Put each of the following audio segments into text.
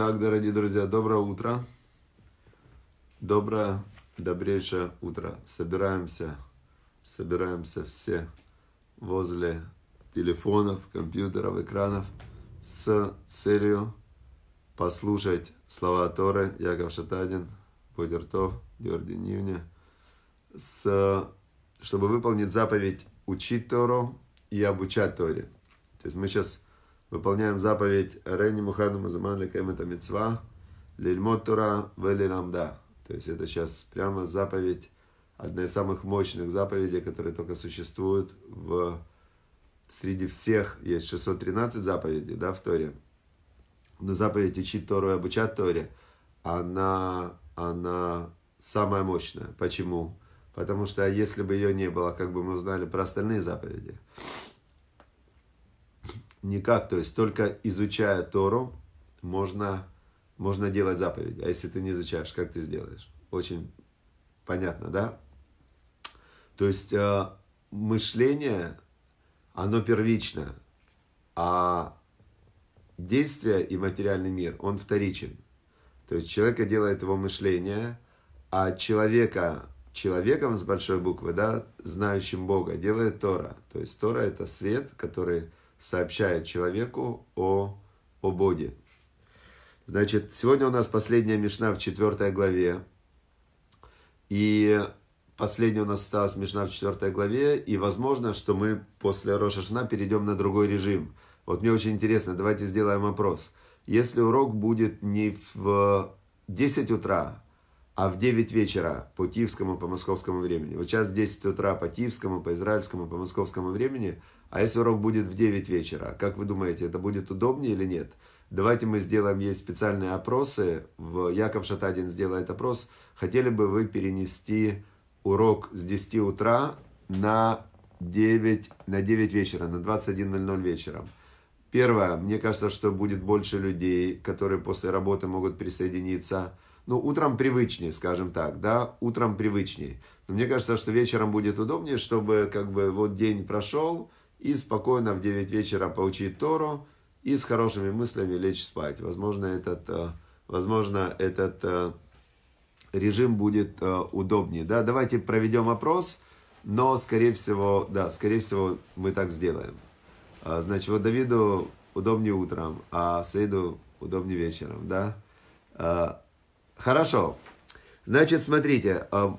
Так, дорогие друзья, доброе утро. Доброе, добрейшее утро. Собираемся, собираемся все возле телефонов, компьютеров, экранов с целью послушать слова Торы Яков Шатадин, Бодертов, Георгий Нивня, с, чтобы выполнить заповедь «Учить Тору и обучать Торе». То есть мы сейчас выполняем заповедь Рейни Мухану Мазаман Лекем это мецва, Лильмот Тора Велиламда. То есть это сейчас прямо заповедь, одна из самых мощных заповедей, которые только существуют в среди всех есть 613 заповедей, да, в Торе. Но заповедь учить Тору и обучать Торе, она, она самая мощная. Почему? Потому что если бы ее не было, как бы мы узнали про остальные заповеди. Никак, то есть только изучая Тору, можно, можно делать заповедь, А если ты не изучаешь, как ты сделаешь? Очень понятно, да? То есть э, мышление, оно первично, а действие и материальный мир, он вторичен. То есть человека делает его мышление, а человека, человеком с большой буквы, да, знающим Бога, делает Тора. То есть Тора это свет, который сообщает человеку о, о Боге. Значит, сегодня у нас последняя Мишна в 4 главе. И последняя у нас осталась Мишна в 4 главе. И возможно, что мы после Рошашна перейдем на другой режим. Вот мне очень интересно, давайте сделаем опрос. Если урок будет не в 10 утра, а в 9 вечера по киевскому, по московскому времени. Вот сейчас 10 утра по киевскому, по израильскому, по московскому времени – а если урок будет в 9 вечера, как вы думаете, это будет удобнее или нет? Давайте мы сделаем, есть специальные опросы. В Яков Шатадин сделает опрос. Хотели бы вы перенести урок с 10 утра на 9, на 9 вечера, на 21.00 вечером? Первое, мне кажется, что будет больше людей, которые после работы могут присоединиться. Ну, утром привычнее, скажем так, да, утром привычнее. Но мне кажется, что вечером будет удобнее, чтобы как бы вот день прошел, и спокойно в 9 вечера получить Тору и с хорошими мыслями лечь спать. Возможно, этот, э, возможно, этот э, режим будет э, удобнее. Да? Давайте проведем опрос, но, скорее всего, да, скорее всего, мы так сделаем. А, значит, вот Давиду удобнее утром, а Сейду удобнее вечером, да? А, хорошо. Значит, смотрите, а,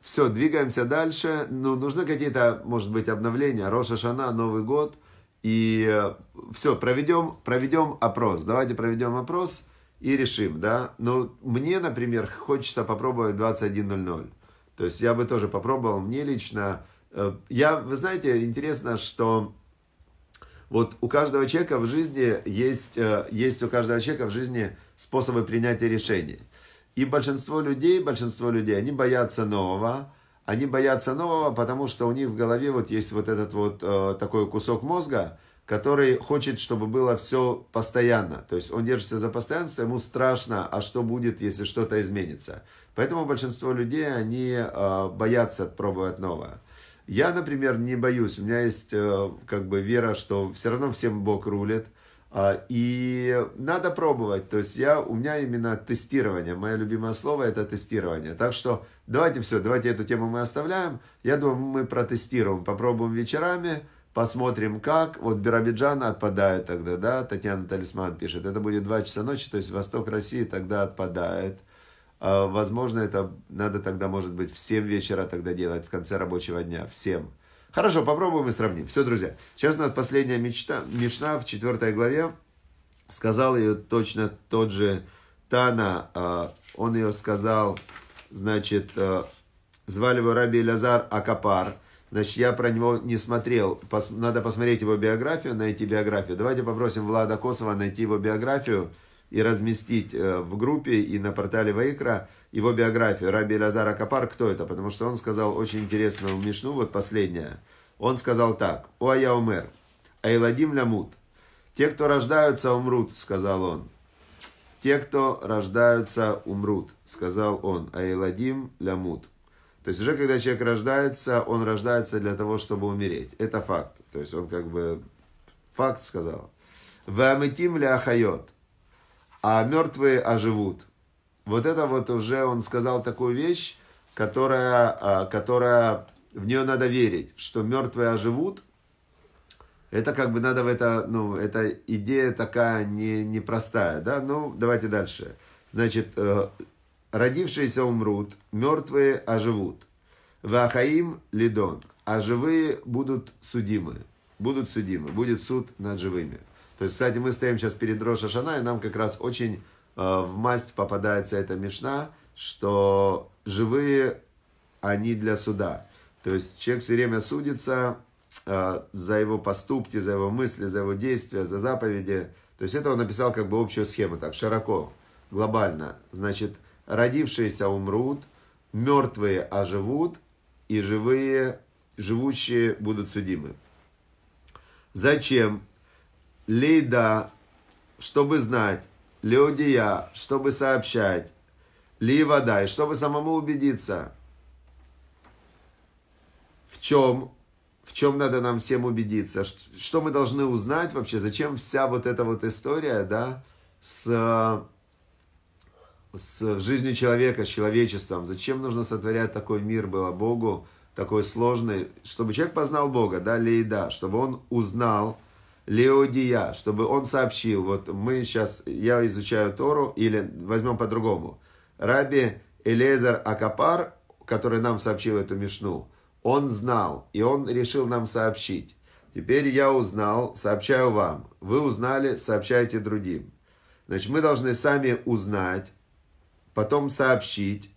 все, двигаемся дальше. Ну, нужны какие-то, может быть, обновления. Роша Шана, Новый год. И э, все, проведем, проведем опрос. Давайте проведем опрос и решим, да. Ну, мне, например, хочется попробовать 21.00. То есть я бы тоже попробовал. Мне лично... Э, я, вы знаете, интересно, что вот у каждого человека в жизни есть, э, есть у каждого человека в жизни способы принятия решений. И большинство людей, большинство людей, они боятся нового. Они боятся нового, потому что у них в голове вот есть вот этот вот э, такой кусок мозга, который хочет, чтобы было все постоянно. То есть он держится за постоянство, ему страшно, а что будет, если что-то изменится. Поэтому большинство людей, они э, боятся пробовать новое. Я, например, не боюсь. У меня есть э, как бы вера, что все равно всем Бог рулит – а, и надо пробовать. То есть я, у меня именно тестирование. Мое любимое слово это тестирование. Так что давайте все, давайте эту тему мы оставляем. Я думаю, мы протестируем, попробуем вечерами, посмотрим как. Вот Биробиджан отпадает тогда, да, Татьяна Талисман пишет. Это будет 2 часа ночи, то есть восток России тогда отпадает. А, возможно, это надо тогда, может быть, в 7 вечера тогда делать, в конце рабочего дня, всем. 7. Хорошо, попробуем и сравним. Все, друзья. Сейчас у нас последняя мечта, Мишна в 4 главе. Сказал ее точно тот же Тана. А, он ее сказал, значит, а, звали его Раби Лазар Акапар. Значит, я про него не смотрел. Пос, надо посмотреть его биографию, найти биографию. Давайте попросим Влада Косова найти его биографию и разместить э, в группе и на портале Вайкра его биографию. Раби Лазара Капар, кто это? Потому что он сказал очень интересную мишну, вот последняя. Он сказал так. «О, я умер. Айладим лямут. Те, кто рождаются, умрут», — сказал он. «Те, кто рождаются, умрут», — сказал он. «Айладим лямут». То есть уже когда человек рождается, он рождается для того, чтобы умереть. Это факт. То есть он как бы факт сказал. «Вамитим ля ахайот» а мертвые оживут. Вот это вот уже он сказал такую вещь, которая, а, которая в нее надо верить, что мертвые оживут. Это как бы надо в это, ну, эта идея такая не, непростая, да? Ну, давайте дальше. Значит, э, родившиеся умрут, мертвые оживут. Вахаим лидон, а живые будут судимы. Будут судимы, будет суд над живыми. То есть, кстати, мы стоим сейчас перед Роша Шана, и нам как раз очень э, в масть попадается эта мешна, что живые, они для суда. То есть человек все время судится э, за его поступки, за его мысли, за его действия, за заповеди. То есть это он написал как бы общую схему, так широко, глобально. Значит, родившиеся умрут, мертвые оживут, и живые, живущие будут судимы. Зачем Лида, чтобы знать. люди я, чтобы сообщать. Ли вода, и чтобы самому убедиться. В чем? В чем надо нам всем убедиться? Что мы должны узнать вообще? Зачем вся вот эта вот история, да, с, с жизнью человека, с человечеством? Зачем нужно сотворять такой мир было Богу, такой сложный, чтобы человек познал Бога, да, лейда, чтобы он узнал, Леодия, чтобы он сообщил, вот мы сейчас, я изучаю Тору, или возьмем по-другому, Раби Элезер Акапар, который нам сообщил эту Мишну, он знал, и он решил нам сообщить. Теперь я узнал, сообщаю вам. Вы узнали, сообщайте другим. Значит, мы должны сами узнать, потом сообщить,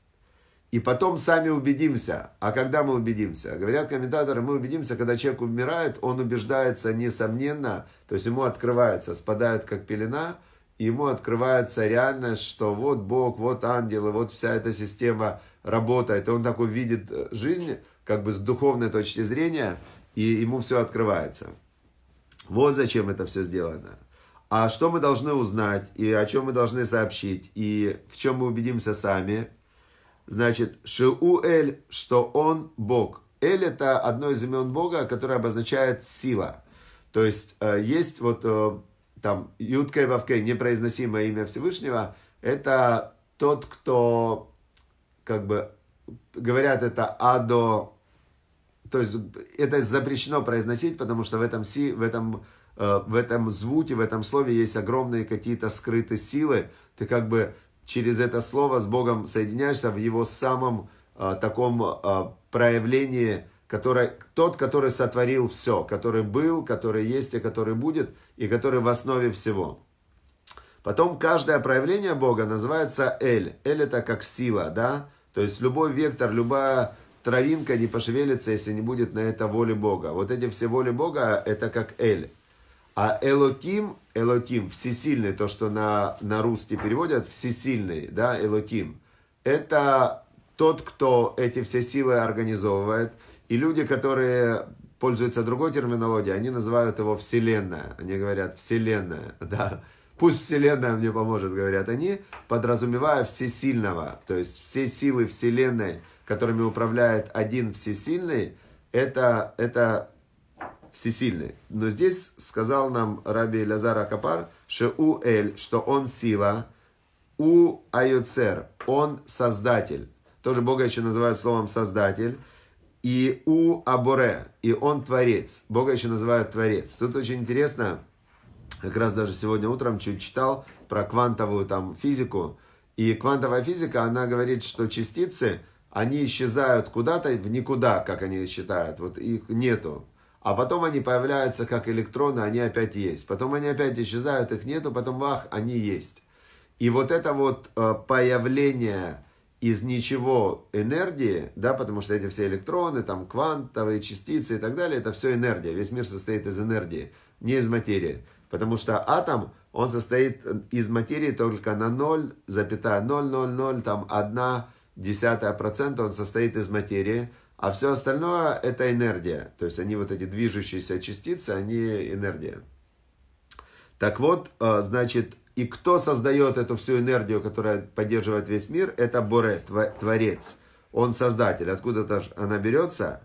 и потом сами убедимся. А когда мы убедимся? Говорят комментаторы, мы убедимся, когда человек умирает, он убеждается несомненно, то есть ему открывается, спадает как пелена, и ему открывается реальность, что вот Бог, вот ангелы, вот вся эта система работает. И он такой видит э, жизнь, как бы с духовной точки зрения, и ему все открывается. Вот зачем это все сделано. А что мы должны узнать, и о чем мы должны сообщить, и в чем мы убедимся сами – Значит, Шиуэль, что он Бог. Эль это одно из имен Бога, которое обозначает сила. То есть э, есть вот э, там Юткей Вавкей, непроизносимое имя Всевышнего, это тот, кто, как бы, говорят это Адо, то есть это запрещено произносить, потому что в этом, си, в этом, э, в этом звуке, в этом слове есть огромные какие-то скрытые силы. Ты как бы через это слово с Богом соединяешься в его самом э, таком э, проявлении, который, тот, который сотворил все, который был, который есть и который будет, и который в основе всего. Потом каждое проявление Бога называется Эль. Эль это как сила, да? То есть любой вектор, любая травинка не пошевелится, если не будет на это воли Бога. Вот эти все воли Бога, это как Эль. А Элоким, Элоким, всесильный, то, что на, на русский переводят, всесильный, да, Элоким, это тот, кто эти все силы организовывает. И люди, которые пользуются другой терминологией, они называют его Вселенная. Они говорят Вселенная, да. Пусть Вселенная мне поможет, говорят они, подразумевая всесильного. То есть все силы Вселенной, которыми управляет один всесильный, это, это всесильный. Но здесь сказал нам Раби Лазар Акапар, Шеу Эль, что он сила, У Айоцер, он создатель. Тоже Бога еще называют словом создатель. И У Аборе, и он творец. Бога еще называют творец. Тут очень интересно, как раз даже сегодня утром чуть читал про квантовую там физику. И квантовая физика, она говорит, что частицы, они исчезают куда-то в никуда, как они считают. Вот их нету а потом они появляются как электроны, они опять есть. Потом они опять исчезают, их нету, потом вах, они есть. И вот это вот э, появление из ничего энергии, да, потому что эти все электроны, там квантовые частицы и так далее, это все энергия. Весь мир состоит из энергии, не из материи. Потому что атом, он состоит э, из материи только на 0,000, там 1 десятая процента он состоит из материи. А все остальное – это энергия. То есть они вот эти движущиеся частицы, они энергия. Так вот, э, значит, и кто создает эту всю энергию, которая поддерживает весь мир, это Боре, Творец. Он создатель. Откуда-то она берется.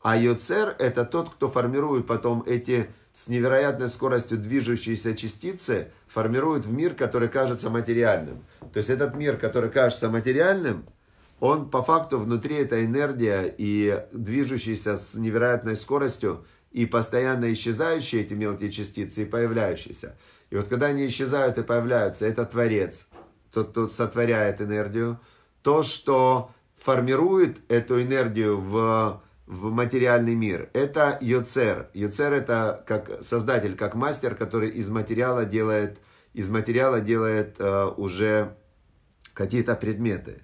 А Йоцер – это тот, кто формирует потом эти с невероятной скоростью движущиеся частицы, формирует в мир, который кажется материальным. То есть этот мир, который кажется материальным – он по факту внутри эта энергия и движущаяся с невероятной скоростью и постоянно исчезающие эти мелкие частицы и появляющиеся. И вот когда они исчезают и появляются, это Творец, тот, кто сотворяет энергию, то, что формирует эту энергию в, в материальный мир, это Йоцер. Йоцер это как создатель, как мастер, который из материала делает, из материала делает э, уже какие-то предметы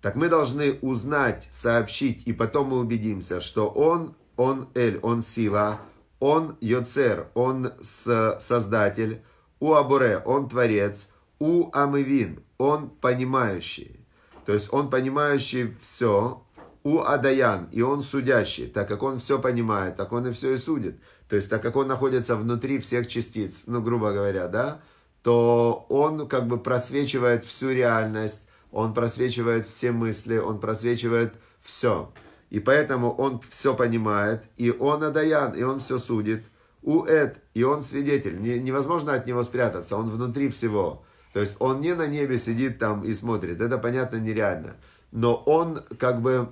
так мы должны узнать, сообщить, и потом мы убедимся, что он, он Эль, он сила, он Йоцер, он с создатель, у Абуре, он творец, у Амывин, он понимающий. То есть он понимающий все, у Адаян, и он судящий, так как он все понимает, так он и все и судит. То есть так как он находится внутри всех частиц, ну грубо говоря, да, то он как бы просвечивает всю реальность, он просвечивает все мысли, он просвечивает все. И поэтому он все понимает, и он Адаян, и он все судит. Уэд, и он свидетель. Не Невозможно от него спрятаться, он внутри всего. То есть он не на небе сидит там и смотрит, это понятно нереально. Но он как бы...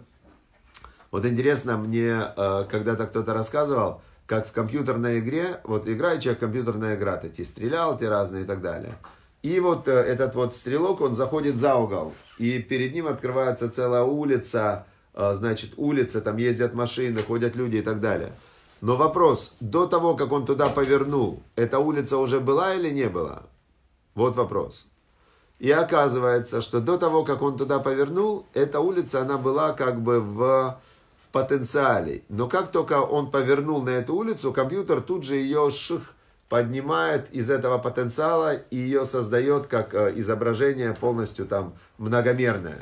Вот интересно, мне э, когда-то кто-то рассказывал, как в компьютерной игре, вот играет человек компьютерная игра, ты стрелял, ты разные и так далее. И вот э, этот вот стрелок, он заходит за угол, и перед ним открывается целая улица, э, значит, улица, там ездят машины, ходят люди и так далее. Но вопрос, до того, как он туда повернул, эта улица уже была или не была? Вот вопрос. И оказывается, что до того, как он туда повернул, эта улица, она была как бы в, в потенциале. Но как только он повернул на эту улицу, компьютер тут же ее ших, поднимает из этого потенциала и ее создает как э, изображение полностью там многомерное.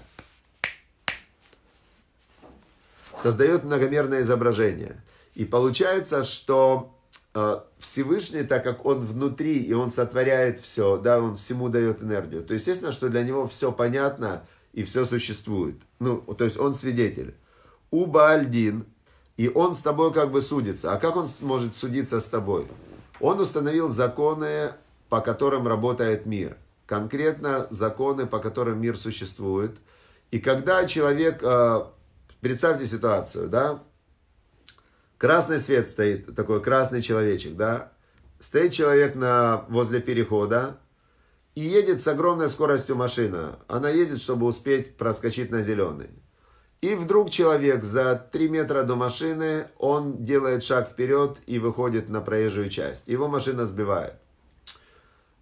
Создает многомерное изображение. И получается, что э, Всевышний, так как он внутри и он сотворяет все, да, он всему дает энергию, то естественно, что для него все понятно и все существует. Ну, то есть он свидетель. Уба Альдин, и он с тобой как бы судится. А как он может судиться с тобой? Он установил законы, по которым работает мир. Конкретно законы, по которым мир существует. И когда человек, э, представьте ситуацию, да, красный свет стоит, такой красный человечек, да, стоит человек на, возле перехода, и едет с огромной скоростью машина. Она едет, чтобы успеть проскочить на зеленый. И вдруг человек за 3 метра до машины, он делает шаг вперед и выходит на проезжую часть. Его машина сбивает.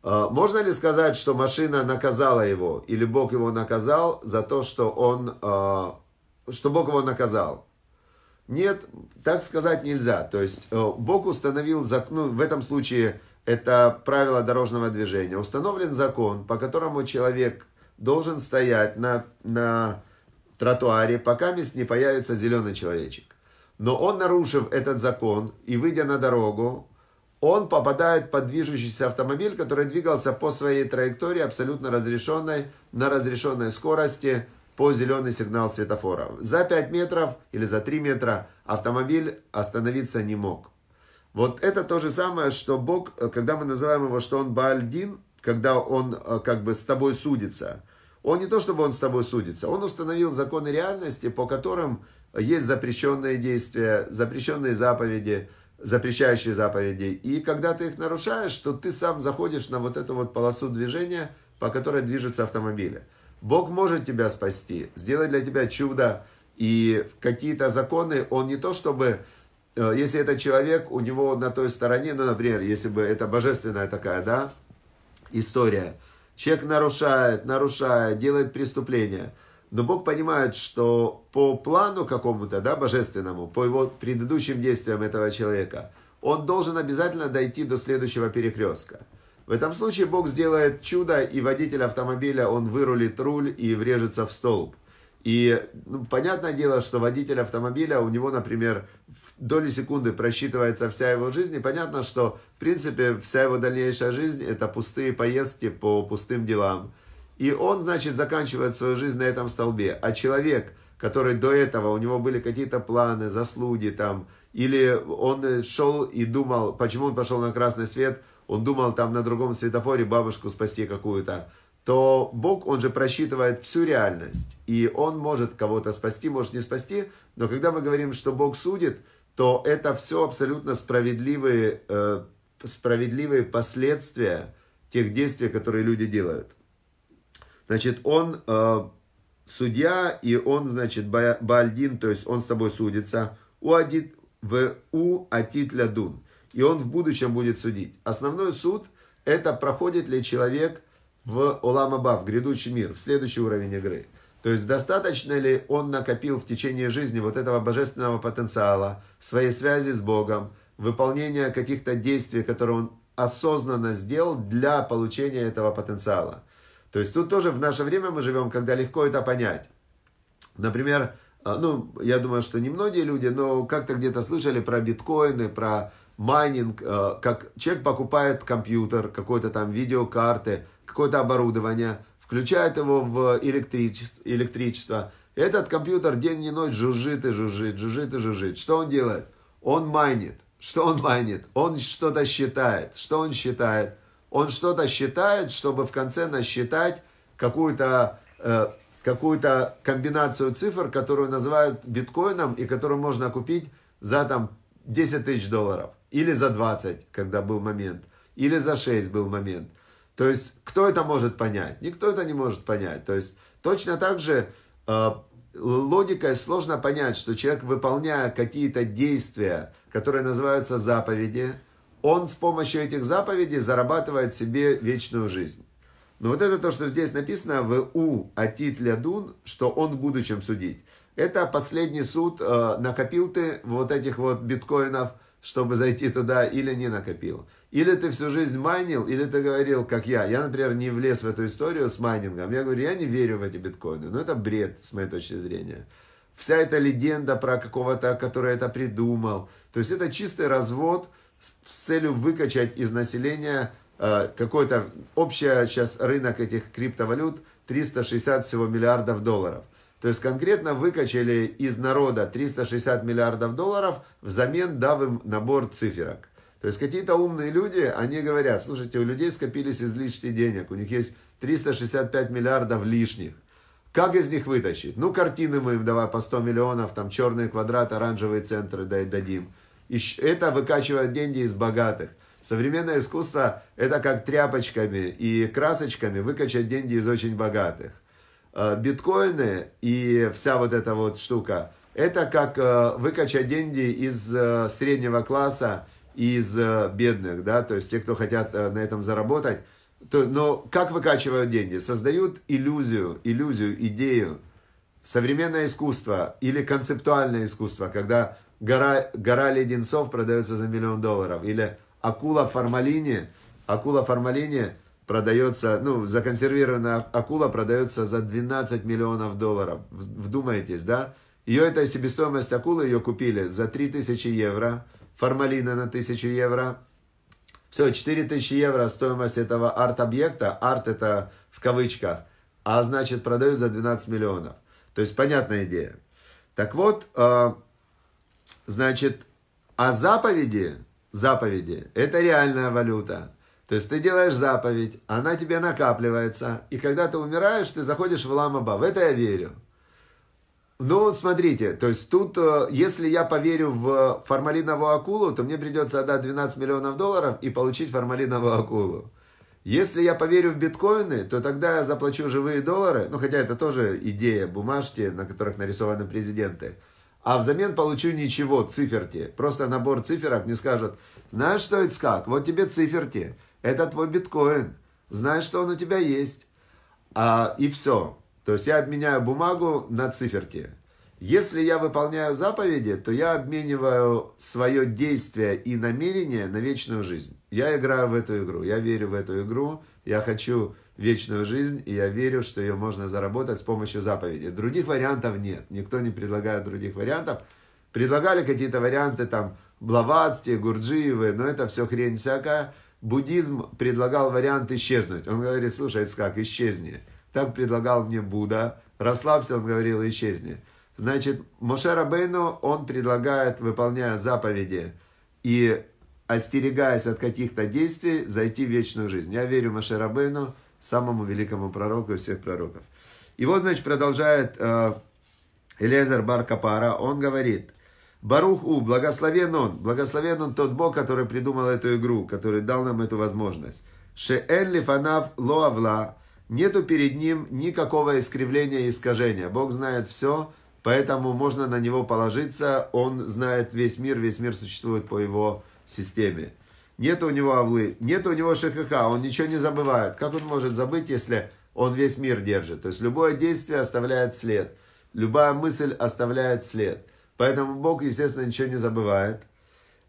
А, можно ли сказать, что машина наказала его, или Бог его наказал за то, что он, а, что Бог его наказал? Нет, так сказать нельзя. То есть э, Бог установил, ну, в этом случае это правило дорожного движения. Установлен закон, по которому человек должен стоять на, на тротуаре, пока мест не появится зеленый человечек. Но он, нарушив этот закон и выйдя на дорогу, он попадает под движущийся автомобиль, который двигался по своей траектории абсолютно разрешенной, на разрешенной скорости по зеленый сигнал светофора. За 5 метров или за 3 метра автомобиль остановиться не мог. Вот это то же самое, что Бог, э, когда мы называем его, что он Баальдин, когда он э, как бы с тобой судится – он не то, чтобы он с тобой судится, он установил законы реальности, по которым есть запрещенные действия, запрещенные заповеди, запрещающие заповеди. И когда ты их нарушаешь, то ты сам заходишь на вот эту вот полосу движения, по которой движутся автомобили. Бог может тебя спасти, сделать для тебя чудо. И какие-то законы, он не то чтобы, э, если это человек, у него на той стороне, ну, например, если бы это божественная такая, да, история – Человек нарушает, нарушает, делает преступления. Но Бог понимает, что по плану какому-то, да, божественному, по его предыдущим действиям этого человека, он должен обязательно дойти до следующего перекрестка. В этом случае Бог сделает чудо, и водитель автомобиля, он вырулит руль и врежется в столб. И ну, понятное дело, что водитель автомобиля, у него, например, доли секунды просчитывается вся его жизнь, и понятно, что, в принципе, вся его дальнейшая жизнь – это пустые поездки по пустым делам. И он, значит, заканчивает свою жизнь на этом столбе. А человек, который до этого, у него были какие-то планы, заслуги там, или он шел и думал, почему он пошел на красный свет, он думал там на другом светофоре бабушку спасти какую-то, то Бог, он же просчитывает всю реальность. И он может кого-то спасти, может не спасти. Но когда мы говорим, что Бог судит – то это все абсолютно справедливые, э, справедливые последствия тех действий, которые люди делают. Значит, он э, судья, и он, значит, Бальдин, то есть он с тобой судится, у адит, в у атитля дун, и он в будущем будет судить. Основной суд – это проходит ли человек в Оламаба, в грядущий мир, в следующий уровень игры – то есть достаточно ли он накопил в течение жизни вот этого божественного потенциала, своей связи с Богом, выполнения каких-то действий, которые он осознанно сделал для получения этого потенциала. То есть тут тоже в наше время мы живем, когда легко это понять. Например, а, ну, я думаю, что немногие люди, но как-то где-то слышали про биткоины, про майнинг, а, как человек покупает компьютер, какой-то там видеокарты, какое-то оборудование – включает его в электричество, электричество. Этот компьютер день и ночь жужжит и жужжит, жужжит и жужжит. Что он делает? Он майнит. Что он майнит? Он что-то считает. Что он считает? Он что-то считает, чтобы в конце насчитать какую-то э, какую комбинацию цифр, которую называют биткоином и которую можно купить за там 10 тысяч долларов. Или за 20, когда был момент. Или за 6 был момент. То есть, кто это может понять? Никто это не может понять. То есть, точно так же э, логикой сложно понять, что человек, выполняя какие-то действия, которые называются заповеди, он с помощью этих заповедей зарабатывает себе вечную жизнь. Но вот это то, что здесь написано в У Атит Лядун, что он в будущем судить. Это последний суд, э, накопил ты вот этих вот биткоинов, чтобы зайти туда или не накопил. Или ты всю жизнь майнил, или ты говорил, как я. Я, например, не влез в эту историю с майнингом. Я говорю, я не верю в эти биткоины. Но ну, это бред, с моей точки зрения. Вся эта легенда про какого-то, который это придумал. То есть это чистый развод с, с целью выкачать из населения э, какой-то... Общий сейчас рынок этих криптовалют 360 всего миллиардов долларов. То есть конкретно выкачали из народа 360 миллиардов долларов, взамен дав им набор циферок. То есть какие-то умные люди, они говорят, слушайте, у людей скопились излишние денег, у них есть 365 миллиардов лишних. Как из них вытащить? Ну, картины мы им давай по 100 миллионов, там черный квадрат, оранжевые центры дадим. И это выкачивает деньги из богатых. Современное искусство – это как тряпочками и красочками выкачать деньги из очень богатых. Э, биткоины и вся вот эта вот штука – это как э, выкачать деньги из э, среднего класса из э, бедных, да, то есть те, кто хотят э, на этом заработать. То, но как выкачивают деньги? Создают иллюзию, иллюзию, идею. Современное искусство или концептуальное искусство, когда гора, гора леденцов продается за миллион долларов, или акула в формалине, акула в формалине продается, ну, законсервированная акула продается за 12 миллионов долларов. Вдумайтесь, да? Ее эта себестоимость акулы, ее купили за 3000 евро – формалина на 1000 евро. Все, 4000 евро стоимость этого арт-объекта. Арт это в кавычках. А значит, продают за 12 миллионов. То есть, понятная идея. Так вот, э, значит, а заповеди, заповеди, это реальная валюта. То есть ты делаешь заповедь, она тебе накапливается, и когда ты умираешь, ты заходишь в Ламаба. В это я верю. Ну, смотрите, то есть тут, э, если я поверю в формалиновую акулу, то мне придется отдать 12 миллионов долларов и получить формалиновую акулу. Если я поверю в биткоины, то тогда я заплачу живые доллары, ну, хотя это тоже идея бумажки, на которых нарисованы президенты, а взамен получу ничего, циферти. Просто набор циферок мне скажут, знаешь, что это как? Вот тебе циферти, это твой биткоин, знаешь, что он у тебя есть. А, и все. То есть я обменяю бумагу на циферки. Если я выполняю заповеди, то я обмениваю свое действие и намерение на вечную жизнь. Я играю в эту игру, я верю в эту игру, я хочу вечную жизнь, и я верю, что ее можно заработать с помощью заповеди. Других вариантов нет, никто не предлагает других вариантов. Предлагали какие-то варианты, там, Блаватские, Гурджиевы, но это все хрень всякая. Буддизм предлагал вариант исчезнуть. Он говорит, слушай, как исчезни. Так предлагал мне Будда. Расслабься, он говорил, исчезни. Значит, Моше Рабейну, он предлагает, выполняя заповеди и остерегаясь от каких-то действий, зайти в вечную жизнь. Я верю Моше Рабейну, самому великому пророку из всех пророков. И вот, значит, продолжает э, Элезер Бар Он говорит, Барух У, благословен он, благословен он тот Бог, который придумал эту игру, который дал нам эту возможность. Шеэль лифанав лоавла, Нету перед ним никакого искривления и искажения. Бог знает все, поэтому можно на него положиться. Он знает весь мир, весь мир существует по его системе. Нет у него Авлы, нет у него ШКХ, он ничего не забывает. Как он может забыть, если он весь мир держит? То есть любое действие оставляет след, любая мысль оставляет след. Поэтому Бог, естественно, ничего не забывает.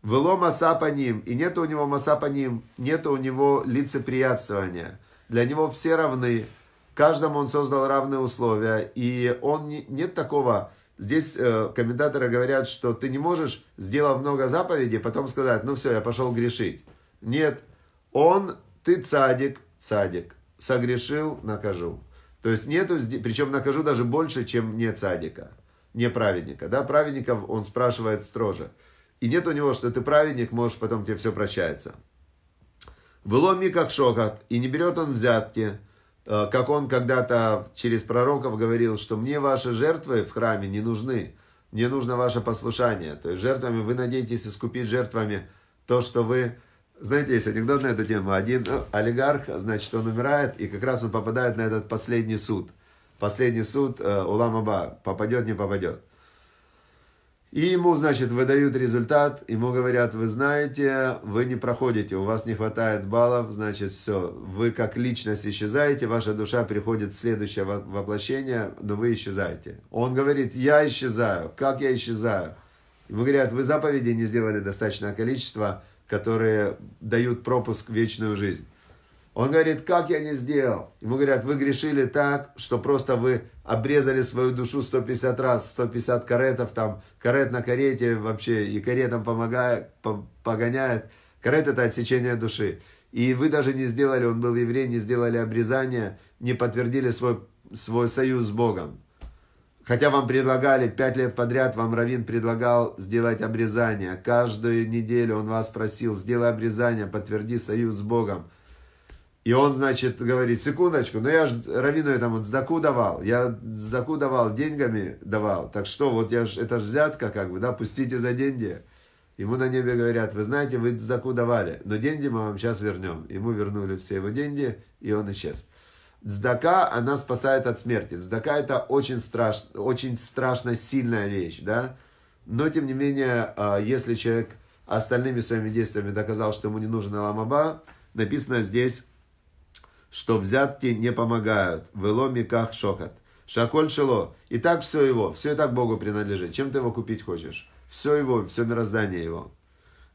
Вело маса по ним, и нет у него маса по ним, нет у него лицеприятствования – для него все равны. Каждому он создал равные условия. И он не, нет такого... Здесь э, комментаторы говорят, что ты не можешь, сделав много заповедей, потом сказать, ну все, я пошел грешить. Нет, он, ты цадик, цадик. Согрешил, накажу. То есть нету, причем накажу даже больше, чем не цадика, не праведника. Да, праведников он спрашивает строже. И нет у него, что ты праведник, можешь потом тебе все прощается было Веломи как шокот и не берет он взятки, э, как он когда-то через пророков говорил, что мне ваши жертвы в храме не нужны, мне нужно ваше послушание. То есть жертвами вы надеетесь искупить жертвами то, что вы... Знаете, есть анекдот на эту тему. Один э, олигарх, значит, он умирает, и как раз он попадает на этот последний суд. Последний суд э, Уламаба. Попадет, не попадет. И ему, значит, выдают результат, ему говорят, вы знаете, вы не проходите, у вас не хватает баллов, значит, все, вы как личность исчезаете, ваша душа приходит в следующее воплощение, но вы исчезаете. Он говорит, я исчезаю, как я исчезаю? Ему говорят, вы заповеди не сделали достаточное количество, которые дают пропуск в вечную жизнь. Он говорит, как я не сделал? Ему говорят, вы грешили так, что просто вы обрезали свою душу 150 раз, 150 каретов, там, карет на карете вообще, и каретам помогает, погоняет. Карет это отсечение души. И вы даже не сделали, он был еврей, не сделали обрезание, не подтвердили свой, свой союз с Богом. Хотя вам предлагали, пять лет подряд вам Равин предлагал сделать обрезание. Каждую неделю он вас просил, сделай обрезание, подтверди союз с Богом. И он, значит, говорит, секундочку, но я же Равину этому сдаку давал, я сдаку давал, деньгами давал, так что вот я ж, это же взятка как бы, да, пустите за деньги. Ему на небе говорят, вы знаете, вы сдаку давали, но деньги мы вам сейчас вернем. Ему вернули все его деньги, и он исчез. Дздака, она спасает от смерти. Дздака это очень, страш, очень страшно сильная вещь, да. Но, тем не менее, а, если человек остальными своими действиями доказал, что ему не нужен Аламаба, написано здесь, что взятки не помогают. веломи как шокот. Шаколь шело. И так все его, все и так Богу принадлежит. Чем ты его купить хочешь? Все его, все мироздание его.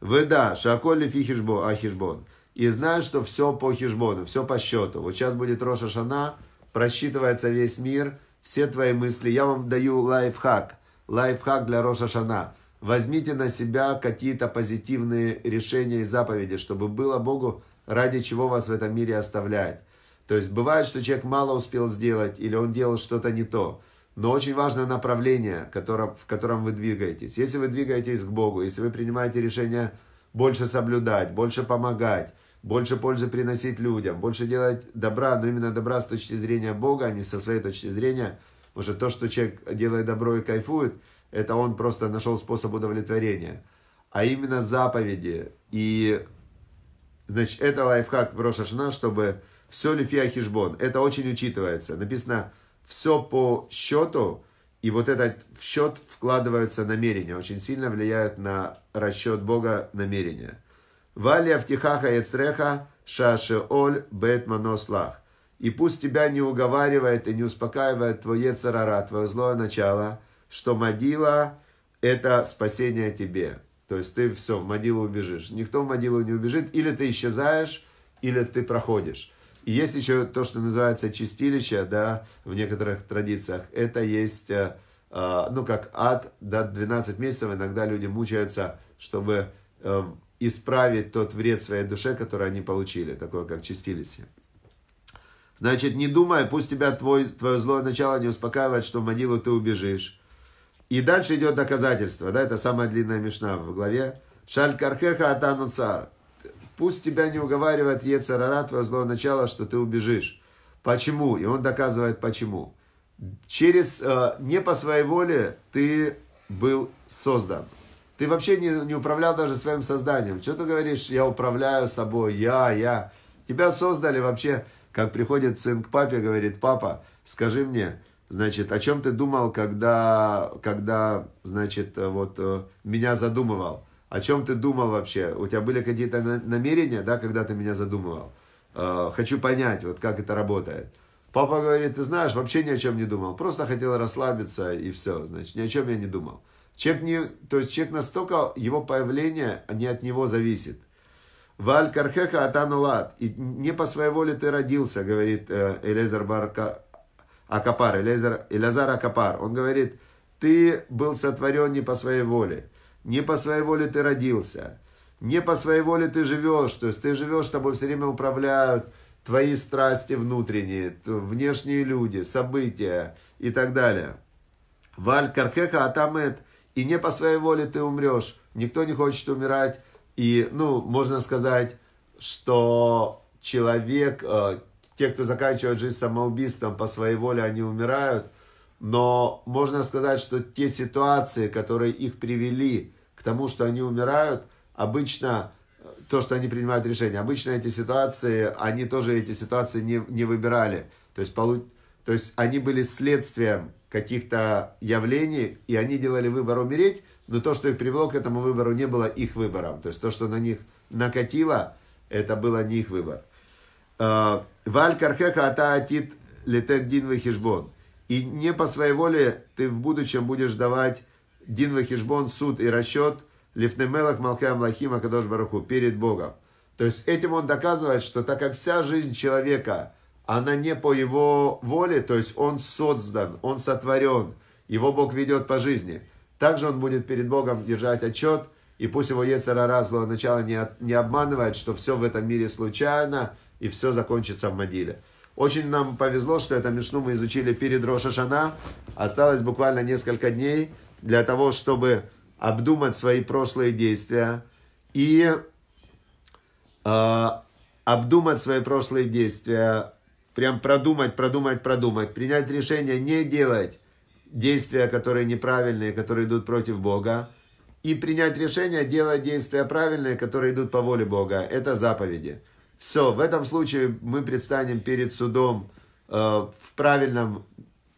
Вы Выда, шаколь и фихишбо, ахишбон. И знаешь, что все по хижбону, все по счету. Вот сейчас будет Роша Шана, просчитывается весь мир, все твои мысли. Я вам даю лайфхак. Лайфхак для Роша Шана. Возьмите на себя какие-то позитивные решения и заповеди, чтобы было Богу ради чего вас в этом мире оставляет. То есть бывает, что человек мало успел сделать или он делал что-то не то. Но очень важно направление, которое, в котором вы двигаетесь. Если вы двигаетесь к Богу, если вы принимаете решение больше соблюдать, больше помогать, больше пользы приносить людям, больше делать добра, но именно добра с точки зрения Бога, а не со своей точки зрения. уже то, что человек делает добро и кайфует, это он просто нашел способ удовлетворения. А именно заповеди и Значит, это лайфхак в Рошашана, чтобы все лифия хижбон. Это очень учитывается. Написано все по счету, и вот этот в счет вкладываются намерения. Очень сильно влияют на расчет Бога намерения. Валия втихаха яцреха шаше оль бет манослах. И пусть тебя не уговаривает и не успокаивает твое царара, твое злое начало, что могила – это спасение тебе. То есть ты все, в могилу убежишь. Никто в могилу не убежит. Или ты исчезаешь, или ты проходишь. И есть еще то, что называется чистилище, да, в некоторых традициях. Это есть, э, э, ну, как ад до 12 месяцев. Иногда люди мучаются, чтобы э, исправить тот вред своей душе, который они получили, такое как чистилище. Значит, не думай, пусть тебя твой, твое злое начало не успокаивает, что в могилу ты убежишь. И дальше идет доказательство, да, это самая длинная мешна в главе. Шаль кархеха атану цар. Пусть тебя не уговаривает Ецарара, твое злое начало, что ты убежишь. Почему? И он доказывает, почему. Через, э, не по своей воле ты был создан. Ты вообще не, не управлял даже своим созданием. Что ты говоришь, я управляю собой, я, я. Тебя создали вообще, как приходит сын к папе, говорит, папа, скажи мне, Значит, о чем ты думал, когда, когда значит, э, вот э, меня задумывал? О чем ты думал вообще? У тебя были какие-то намерения, да, когда ты меня задумывал? Э, хочу понять, вот как это работает. Папа говорит, ты знаешь, вообще ни о чем не думал. Просто хотел расслабиться и все. Значит, ни о чем я не думал. Человек не, то есть человек настолько, его появление не от него зависит. Валь кархеха атанулат. И не по своей воле ты родился, говорит э, Барка, Акапар, Элязар, Элязар Акапар, он говорит, ты был сотворен не по своей воле, не по своей воле ты родился, не по своей воле ты живешь, то есть ты живешь, тобой все время управляют твои страсти внутренние, внешние люди, события и так далее. Валь Каркеха Атамет, и не по своей воле ты умрешь, никто не хочет умирать, и, ну, можно сказать, что человек э, те, кто заканчивает жизнь самоубийством, по своей воле они умирают. Но можно сказать, что те ситуации, которые их привели к тому, что они умирают, обычно э, то, что они принимают решение. Обычно эти ситуации, они тоже эти ситуации не, не выбирали. То есть, полу... то есть они были следствием каких-то явлений, и они делали выбор умереть, но то, что их привело к этому выбору, не было их выбором. То есть то, что на них накатило, это было не их выбор. Э, Валь кархеха ата атит летет дин вахишбон. И не по своей воле ты в будущем будешь давать дин вахишбон, суд и расчет лифнемелах малхе млахима акадош бараху перед Богом. То есть этим он доказывает, что так как вся жизнь человека, она не по его воле, то есть он создан, он сотворен, его Бог ведет по жизни. Также он будет перед Богом держать отчет, и пусть его Ецарара зло начало не, от, не обманывает, что все в этом мире случайно, и все закончится в Мадиле. Очень нам повезло, что это мешну мы изучили перед Рошашана. Осталось буквально несколько дней для того, чтобы обдумать свои прошлые действия и э, обдумать свои прошлые действия, прям продумать, продумать, продумать, принять решение не делать действия, которые неправильные, которые идут против Бога, и принять решение делать действия правильные, которые идут по воле Бога. Это заповеди. Все, в этом случае мы предстанем перед судом э, в правильном,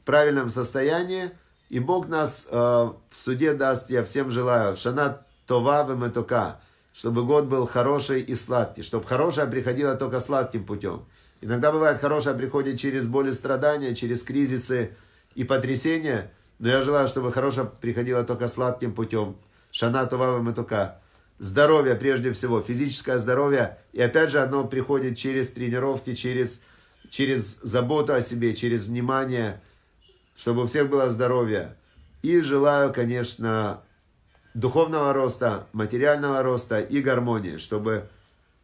правильном состоянии, и Бог нас э, в суде даст, я всем желаю, шана това вематока, э чтобы год был хороший и сладкий, чтобы хорошее приходило только сладким путем. Иногда бывает хорошее приходит через боли, страдания, через кризисы и потрясения, но я желаю, чтобы хорошее приходило только сладким путем. Шана това вематока. Э здоровье прежде всего, физическое здоровье. И опять же оно приходит через тренировки, через, через заботу о себе, через внимание, чтобы у всех было здоровье. И желаю, конечно, духовного роста, материального роста и гармонии, чтобы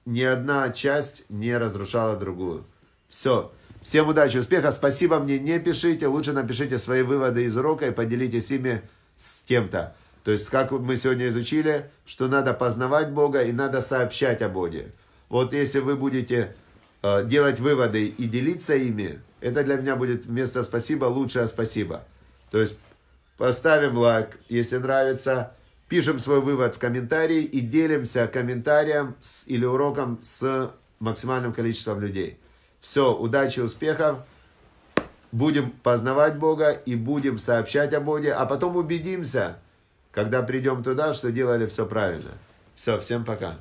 ни одна часть не разрушала другую. Все. Всем удачи, успеха. Спасибо мне не пишите. Лучше напишите свои выводы из урока и поделитесь ими с кем-то. То есть, как мы сегодня изучили, что надо познавать Бога и надо сообщать о Боге. Вот если вы будете э, делать выводы и делиться ими, это для меня будет вместо спасибо лучшее а спасибо. То есть поставим лайк, если нравится, пишем свой вывод в комментарии и делимся комментарием с, или уроком с максимальным количеством людей. Все, удачи, успехов. Будем познавать Бога и будем сообщать о Боге, а потом убедимся, когда придем туда, что делали все правильно. Все, всем пока.